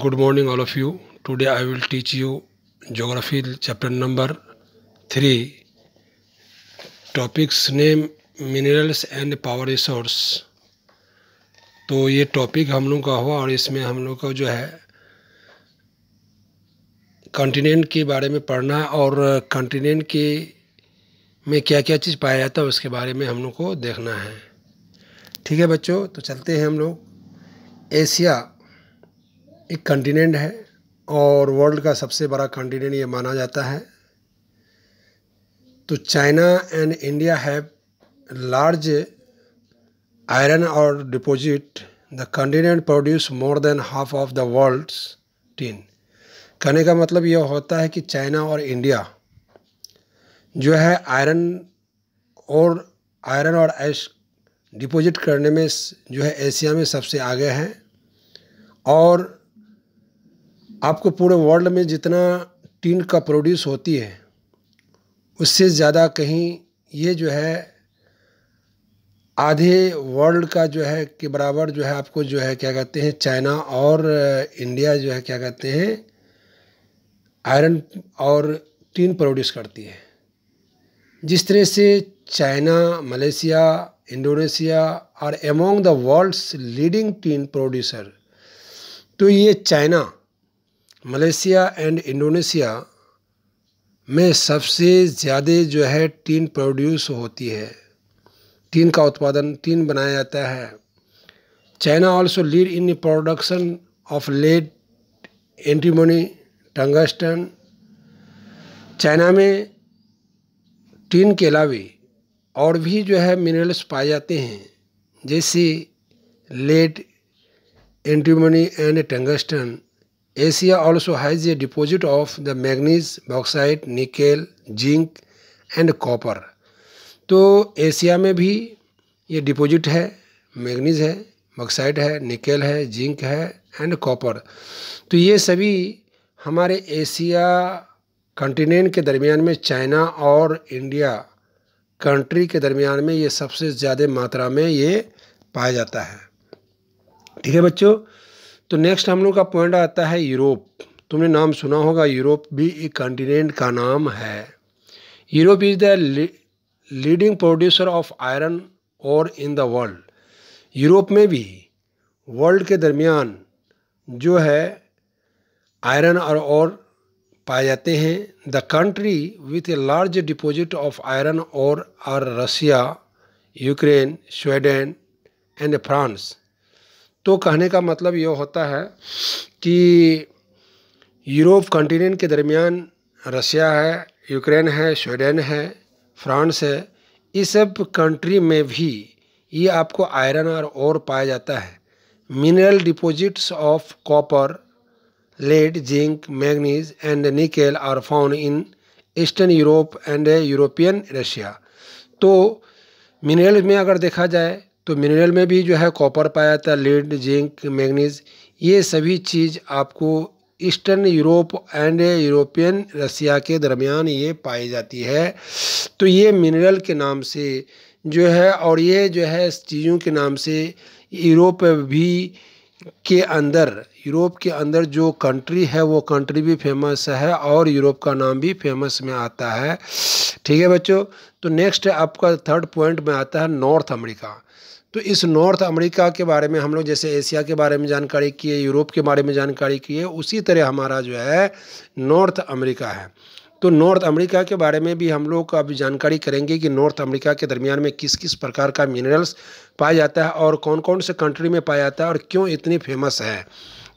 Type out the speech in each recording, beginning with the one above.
good morning all of you today I will teach you geography chapter number three topics name minerals and power resource तो ये topic हम लोग का हुआ और इसमें हम लोग का जो है कंटिनेंट के बारे में पढ़ना और कंटिनेंट के में क्या क्या चीज़ पाया जाता है उसके बारे में हम लोग को देखना है ठीक है बच्चों तो चलते हैं हम लोग एशिया एक कंटिनेंट है और वर्ल्ड का सबसे बड़ा कंटिनेंट ये माना जाता है तो China and India have large iron ore deposit the continent produce more than half of the world tin कहने का मतलब यह होता है कि चाइना और इंडिया जो है आयरन और आयरन और ऐश डिपॉजिट करने में जो है एशिया में सबसे आगे हैं और आपको पूरे वर्ल्ड में जितना टीन का प्रोड्यूस होती है उससे ज़्यादा कहीं ये जो है आधे वर्ल्ड का जो है के बराबर जो है आपको जो है क्या कहते हैं चाइना और इंडिया जो है क्या कहते हैं आयरन और टीन प्रोड्यूस करती है जिस तरह से चाइना मलेशिया इंडोनेशिया और among the world's leading tin producer तो ये चाइना मलेशिया एंड इंडोनेशिया में सबसे ज़्यादा जो है टीन प्रोड्यूस होती है टीन का उत्पादन टीन बनाया जाता है China also lead in production of lead antimony tungsten China में टीन के अलावे और भी जो है मिनरल्स पाए जाते हैं जैसे lead antimony and tungsten Asia also has a deposit of the manganese, bauxite, nickel, zinc and copper तो एशिया में भी ये डिपॉजिट है मैगनीज है बॉक्साइड है निकेल है जिंक है एंड कॉपर तो ये सभी हमारे एशिया कंटिनेंट के दरमियान में चाइना और इंडिया कंट्री के दरमियान में ये सबसे ज़्यादा मात्रा में ये पाया जाता है ठीक है बच्चों तो नेक्स्ट हम लोग का पॉइंट आता है यूरोप तुमने नाम सुना होगा यूरोप भी एक कॉन्टिनेंट का नाम है Europe is the leading producer of iron और इन द वर्ल्ड यूरोप में भी वर्ल्ड के दरमियान जो है आयरन और और पाए जाते हैं the country with a large deposit of iron ore are Russia Ukraine Sweden and France तो कहने का मतलब यह होता है कि यूरोप कॉन्टिनेंट के दरमियान रसिया है यूक्रेन है स्वीडन है फ्रांस है इस सब कंट्री में भी ये आपको आयरन और और पाया जाता है mineral deposits of copper lead zinc manganese and nickel are found in eastern Europe and European Russia तो मिनरल में अगर देखा जाए तो मिनरल में भी जो है कॉपर पाया जाता है लेड जिंक मैगनीज ये सभी चीज़ आपको eastern Europe and European Russia के दरमियान ये पाई जाती है तो ये मिनरल के नाम से जो है और ये जो है चीज़ों के नाम से यूरोप भी के अंदर यूरोप के अंदर जो कंट्री है वो कंट्री भी फेमस है और यूरोप का नाम भी फेमस में आता है ठीक है बच्चों तो नेक्स्ट आपका थर्ड पॉइंट में आता है नॉर्थ अमेरिका तो इस नॉर्थ अमेरिका के बारे में हम लोग जैसे एशिया के बारे में जानकारी किए यूरोप के बारे में जानकारी किए उसी तरह हमारा जो है नॉर्थ अमेरिका है तो नॉर्थ अमेरिका के बारे में भी हम लोग अब जानकारी करेंगे कि नॉर्थ अमेरिका के दरमियान में किस किस प्रकार का मिनरल्स पाया जाता है और कौन कौन से कंट्री में पाया जाता है और क्यों इतनी फेमस है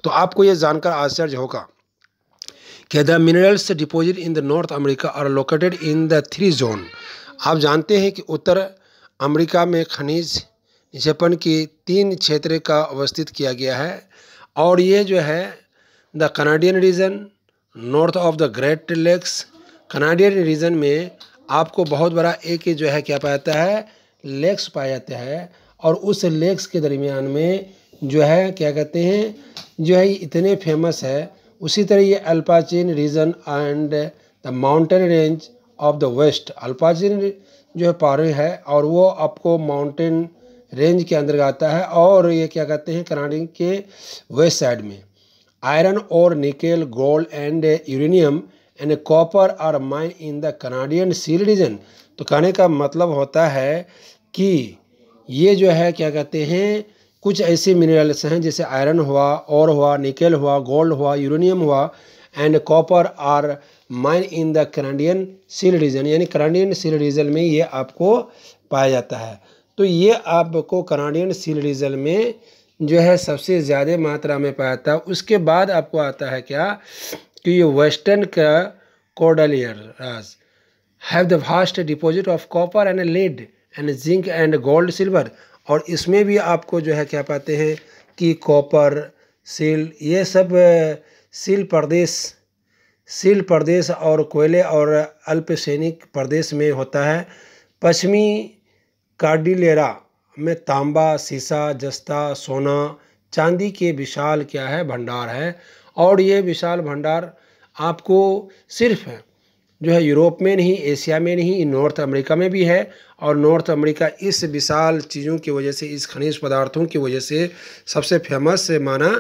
तो आपको ये जानकर आश्चर्य होगा कि the minerals deposit in the North America are located in the three zone आप जानते हैं कि उत्तर अमेरिका में खनिज जापान की तीन क्षेत्र का अवस्थित किया गया है और ये जो है the Canadian region north of the Great Lakes Canadian region में आपको बहुत बड़ा एक जो है क्या पाया जाता है लेक्स पाया जाता है और उस लेक्स के दरमियान में जो है क्या कहते हैं जो है इतने फेमस है उसी तरह ये Appalachian region and the mountain range of the west Appalachian जो है पहाड़ी है और वो आपको माउंटेन रेंज के अंदर आता है और ये क्या कहते हैं कनाडा के वेस्ट साइड में आयरन और nickel gold and uranium and copper are mine in the Canadian shield region तो कहने का मतलब होता है कि ये जो है क्या कहते हैं कुछ ऐसे मिनरल्स हैं जैसे आयरन हुआ और हुआ निकेल हुआ गोल्ड हुआ यूरेनियम हुआ and copper are mine in the Canadian shield region यानी कनाडियन सील रीजन में ये आपको पाया जाता है तो ये आपको कनाडियन सील डीजल में जो है सबसे ज़्यादा मात्रा में पाया था उसके बाद आपको आता है क्या कि ये वेस्टर्न का राज have the vast deposit of copper and lead and zinc and gold silver और इसमें भी आपको जो है क्या पाते हैं कि कॉपर सील ये सब सील प्रदेश सील प्रदेश और कोयले और अल्पसैनिक प्रदेश में होता है पश्चिमी कार्डिलेरा में तांबा सीसा जस्ता सोना चांदी के विशाल क्या है भंडार है और ये विशाल भंडार आपको सिर्फ जो है यूरोप में नहीं एशिया में नहीं नॉर्थ अमेरिका में भी है और नॉर्थ अमेरिका इस विशाल चीज़ों की वजह से इस खनिज पदार्थों की वजह से सबसे फेमस माना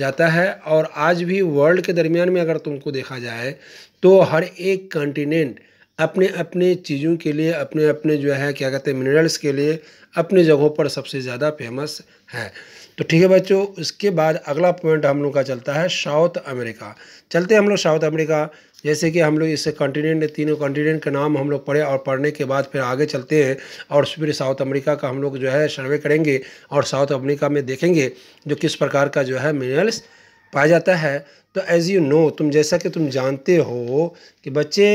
जाता है और आज भी वर्ल्ड के दरमियान में अगर तुमको देखा जाए तो हर एक कंटिनेंट अपने अपने चीज़ों के लिए अपने अपने जो है क्या कहते हैं मिनरल्स के लिए अपने जगहों पर सबसे ज़्यादा फेमस है तो ठीक है बच्चों उसके बाद अगला पॉइंट हम लोग का चलता है साउथ अमेरिका चलते हैं हम लोग साउथ अमेरिका जैसे कि हम लोग इस कॉन्टीनेंट तीनों कॉन्टीनेंट के नाम हम लोग पढ़े और पढ़ने के बाद फिर आगे चलते हैं और फिर साउथ अमेरिका का हम लोग जो है सर्वे करेंगे और साउथ अमेरिका में देखेंगे जो किस प्रकार का जो है मिनरल्स पाया जाता है तो एज़ यू नो तुम जैसा कि तुम जानते हो कि बच्चे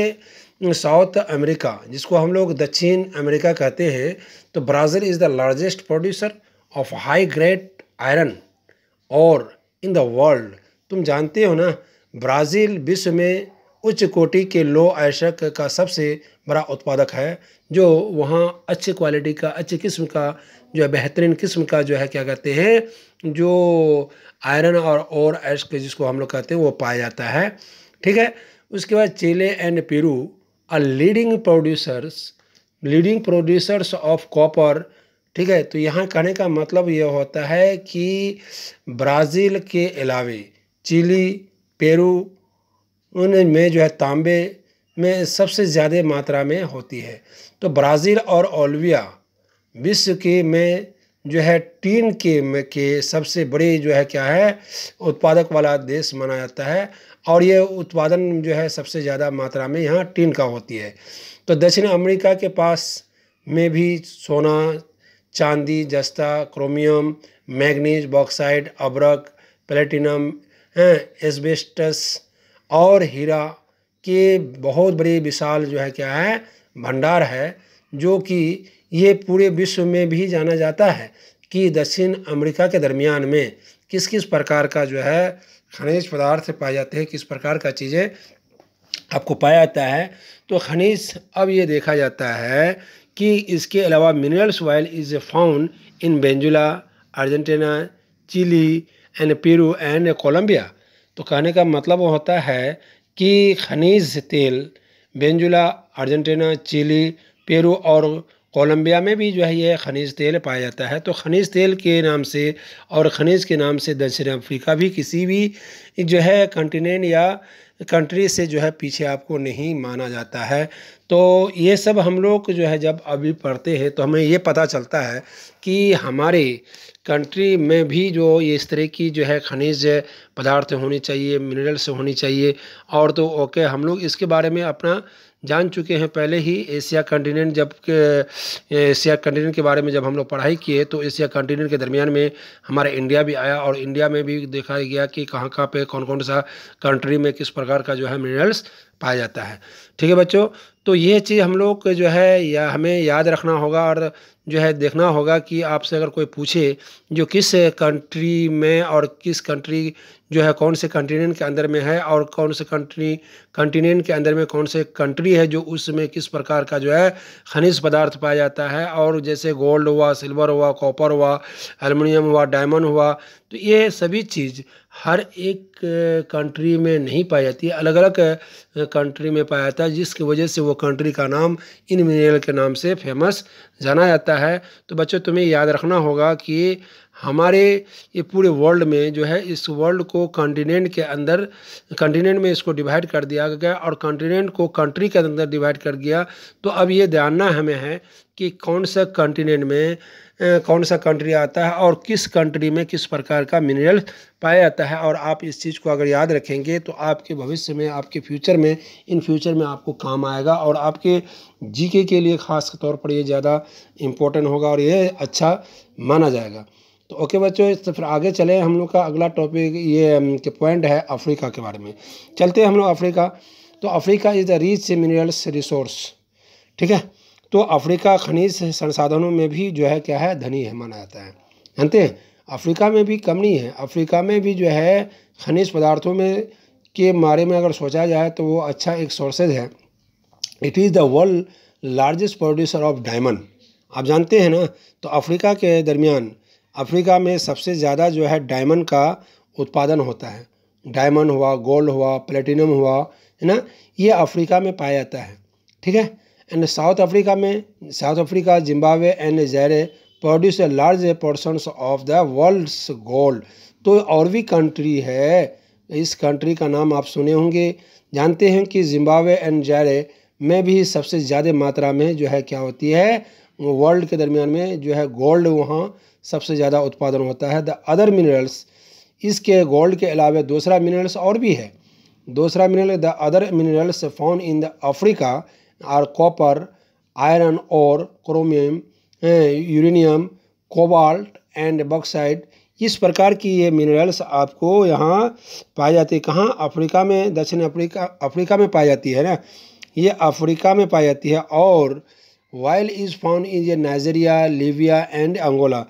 साउथ अमेरिका जिसको हम लोग दक्षिण अमेरिका कहते हैं तो Brazil is the largest producer of high grade iron और इन द वर्ल्ड तुम जानते हो ना ब्राज़ील विश्व में उच्च कोटि के लो आयशक का सबसे बड़ा उत्पादक है जो वहाँ अच्छी क्वालिटी का अच्छी किस्म का जो है बेहतरीन किस्म का जो है क्या कहते हैं जो आयरन और और ऐश जिसको हम लोग कहते हैं वो पाया जाता है ठीक है उसके बाद Chile and Peru are leading producers leading producers of copper ठीक है तो यहाँ कहने का मतलब ये होता है कि ब्राज़ील के अलावे चिली पेरू उनमें जो है तांबे में सबसे ज़्यादा मात्रा में होती है तो ब्राज़ील और ओलविया विश्व के में जो है टीन के के सबसे बड़े जो है क्या है उत्पादक वाला देश माना जाता है और ये उत्पादन जो है सबसे ज़्यादा मात्रा में यहाँ टीन का होती है तो दक्षिण अमेरिका के पास में भी सोना चांदी जस्ता क्रोमियम मैग्नीज बॉक्साइड अबरक प्लेटिनम एस्बेस्टस और हीरा के बहुत बड़े विशाल जो है क्या है भंडार है जो कि ये पूरे विश्व में भी जाना जाता है कि दक्षिण अमेरिका के दरमियान में किस किस प्रकार का जो है खनिज पदार्थ पाए जाते हैं किस प्रकार का चीज़ें आपको पाया जाता है तो खनिज अब ये देखा जाता है कि इसके अलावा minerals oil is a found in Venezuela Argentina Chile and Peru and Colombia तो कहने का मतलब वो होता है कि खनिज तेल बेंजुला अर्जेंटीना चिली पेरू और कोलंबिया में भी जो है ये खनिज तेल पाया जाता है तो खनिज तेल के नाम से और खनिज के नाम से दक्षिण अफ्रीका भी किसी भी जो है कंटिनेंट या कंट्री से जो है पीछे आपको नहीं माना जाता है तो ये सब हम लोग जो है जब अभी पढ़ते हैं तो हमें ये पता चलता है कि हमारे कंट्री में भी जो ये इस तरह की जो है खनिज पदार्थ होनी चाहिए मिनरल्स होनी चाहिए और तो ओके हम लोग इसके बारे में अपना जान चुके हैं पहले ही एशिया कंटिनेंट जब एशिया कंटिनेंट के बारे में जब हम लोग पढ़ाई किए तो एशिया कंटिनेंट के दरमियान में हमारा इंडिया भी आया और इंडिया में भी देखा गया कि कहाँ कहाँ पे कौन कौन सा कंट्री में किस प्रकार का जो है मिनरल्स पाया जाता है ठीक है बच्चों तो ये चीज़ हम लोग जो है या हमें याद रखना होगा और जो है देखना होगा कि आपसे अगर कोई पूछे जो किस कंट्री में और किस कंट्री जो है कौन से कंटिनेंट के अंदर में है और कौन से कंट्री कंटिनेंट के अंदर में कौन से कंट्री है जो उसमें किस प्रकार का जो है खनिज पदार्थ पाया जाता है और जैसे गोल्ड हुआ सिल्वर हुआ कॉपर हुआ एलमिनियम हुआ डायमंड हुआ तो ये सभी चीज़ हर एक कंट्री में नहीं पाई जाती है अलग अलग कंट्री में पाया जाता है जिसकी वजह से वो कंट्री का नाम इन मिनरल के नाम से फेमस जाना जाता है तो बच्चों तुम्हें याद रखना होगा कि हमारे ये पूरे वर्ल्ड में जो है इस वर्ल्ड को कॉन्टिनेंट के अंदर कॉन्टिनेंट में इसको डिवाइड कर दिया गया और कॉन्टिनेंट को कंट्री के अंदर डिवाइड कर दिया तो अब ये जानना हमें है कि कौन सा कॉन्टिनेंट में कौन सा कंट्री आता है और किस कंट्री में किस प्रकार का मिनरल पाया जाता है और आप इस चीज़ को अगर याद रखेंगे तो आपके भविष्य में आपके फ्यूचर में इन फ्यूचर में आपको काम आएगा और आपके जीके के लिए ख़ास तौर पर ये ज़्यादा इम्पोर्टेंट होगा और ये अच्छा माना जाएगा तो ओके बच्चों तो फिर आगे चले हम लोग का अगला टॉपिक ये पॉइंट है अफ्रीका के बारे में चलते हैं हम लोग अफ्रीका तो Africa is the rich minerals resource ठीक है तो अफ्रीका खनिज संसाधनों में भी जो है क्या है धनी है माना जाता है जानते हैं अफ्रीका में भी कम नहीं है अफ्रीका में भी जो है खनिज पदार्थों में के बारे में अगर सोचा जाए तो वो अच्छा एक सोर्सेज है it is the world largest producer of diamond आप जानते हैं ना तो अफ्रीका के दरमियान अफ्रीका में सबसे ज़्यादा जो है डायमंड का उत्पादन होता है डायमंड हुआ गोल्ड हुआ प्लेटिनम हुआ है ना ये अफ्रीका में पाया जाता है ठीक है एंड साउथ अफ्रीका में South Africa Zimbabwe and Zaire produce a large portion of the world's gold तो और भी कंट्री है इस कंट्री का नाम आप सुने होंगे जानते हैं कि जिम्बावे एंड जैरे में भी सबसे ज़्यादा मात्रा में जो है क्या होती है वर्ल्ड के दरमियान में जो है गोल्ड वहाँ सबसे ज़्यादा उत्पादन होता है द अदर मिनरल्स इसके गोल्ड के अलावा दूसरा मिनरल्स और भी है दूसरा mineral the other minerals found in the Africa are copper iron और chromium uranium cobalt and bauxite इस प्रकार की ये मिनरल्स आपको यहाँ पाई जाती है कहाँ अफ्रीका में दक्षिण अफ्रीका अफ्रीका में पाई जाती है ना ये अफ्रीका में पाई जाती है और वाइल इज़ फाउंड इन ये नाइजेरिया लीबिया एंड अंगोला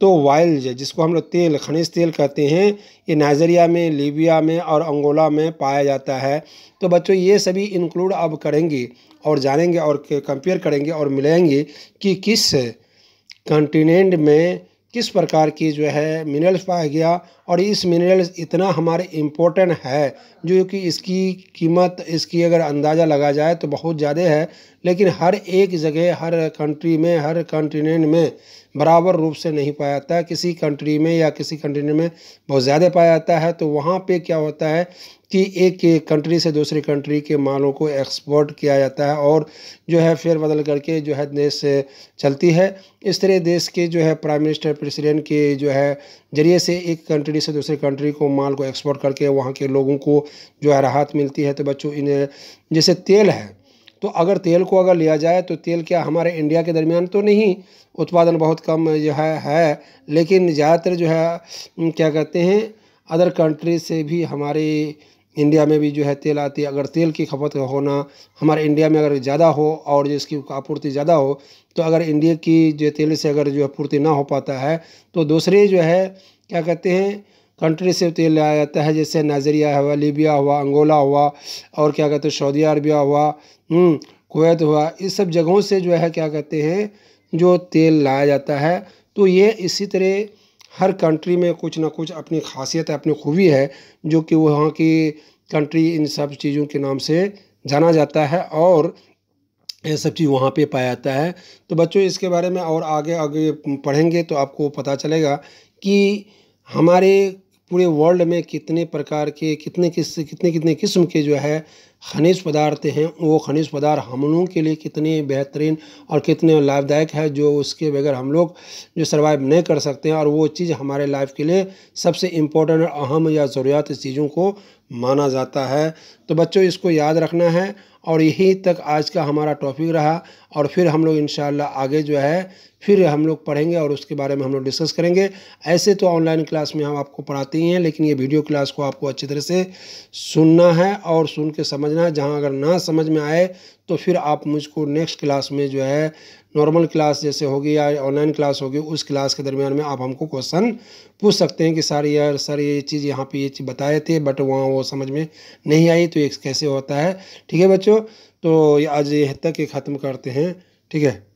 तो वाइल जिसको हम लोग तेल खनिज तेल कहते हैं ये नाइजेरिया में लीबिया में और अंगोला में पाया जाता है तो बच्चों ये सभी इंक्लूड अब करेंगे और जानेंगे और कंपेयर करेंगे और मिलेंगे कि किस कंटिनेंट में किस प्रकार की जो है मिनरल्स पाया गया और इस मिनरल्स इतना हमारे इम्पोर्टेंट है जो कि इसकी कीमत इसकी अगर अंदाज़ा लगा जाए तो बहुत ज़्यादा है लेकिन हर एक जगह हर कंट्री में हर कंटिनेंट में बराबर रूप से नहीं पाया जाता है किसी कंट्री में या किसी कंटिनेंट में बहुत ज़्यादा पाया जाता है तो वहाँ पे क्या होता है कि एक कंट्री से दूसरी कंट्री के मालों को एक्सपोर्ट किया जाता है और जो है फिर बदल करके जो है देश चलती है इस तरह देश के जो है प्राइम मिनिस्टर प्रेसिडेंट के जो है जरिए से एक कंट्री से दूसरे कंट्री को माल को एक्सपोर्ट करके वहाँ के लोगों को जो है राहत मिलती है तो बच्चों इन जैसे तेल है तो अगर तेल को अगर लिया जाए तो तेल क्या हमारे इंडिया के दरमियान तो नहीं उत्पादन बहुत कम जो है है लेकिन ज़्यादातर जो है क्या कहते हैं अदर कंट्री से भी हमारे इंडिया में भी जो है तेल आती है अगर तेल की खपत होना हमारे इंडिया में अगर ज़्यादा हो और जिसकी आपूर्ति ज़्यादा हो तो अगर इंडिया की जो तेल से अगर जो है पूर्ति ना हो पाता है तो दूसरे जो है क्या कहते हैं कंट्री से तेल लाया जाता है जैसे नाइजेरिया हुआ लीबिया हुआ अंगोला हुआ और क्या कहते हैं सऊदी अरबिया हुआ हम्म, कुवैत हुआ इस सब जगहों से जो है क्या कहते हैं जो तेल लाया जाता है तो ये इसी तरह हर कंट्री में कुछ ना कुछ अपनी खासियत है अपनी खूबी है जो कि वहाँ की कंट्री इन सब चीज़ों के नाम से जाना जाता है और ये सब चीज़ वहाँ पे पाया जाता है तो बच्चों इसके बारे में और आगे आगे पढ़ेंगे तो आपको पता चलेगा कि हमारे पूरे वर्ल्ड में कितने प्रकार के कितने किस कितने कितने किस्म के जो है खनिज पदार्थ हैं वो खनिज पदार्थ हम लोगों के लिए कितने बेहतरीन और कितने लाभदायक है जो उसके बगैर हम लोग जो सर्वाइव नहीं कर सकते हैं और वो चीज़ हमारे लाइफ के लिए सबसे इम्पोर्टेंट अहम या ज़रूरिया चीज़ों को माना जाता है तो बच्चों इसको याद रखना है और यहीं तक आज का हमारा टॉपिक रहा और फिर हम लोग इन आगे जो है फिर हम लोग पढ़ेंगे और उसके बारे में हम लोग डिस्कस करेंगे ऐसे तो ऑनलाइन क्लास में हम आपको पढ़ाते ही हैं लेकिन ये वीडियो क्लास को आपको अच्छी तरह से सुनना है और सुन के समझना है जहाँ अगर ना समझ में आए तो फिर आप मुझको नेक्स्ट क्लास में जो है नॉर्मल क्लास जैसे होगी या ऑनलाइन क्लास होगी उस क्लास के दरमियान में आप हमको क्वेश्चन पूछ सकते हैं कि सर यार सर ये चीज़ यहाँ पे ये चीज़ बताए थे बट वहाँ वो समझ में नहीं आई तो ये कैसे होता है ठीक है बच्चों तो आज यह तक ही ख़त्म करते हैं ठीक है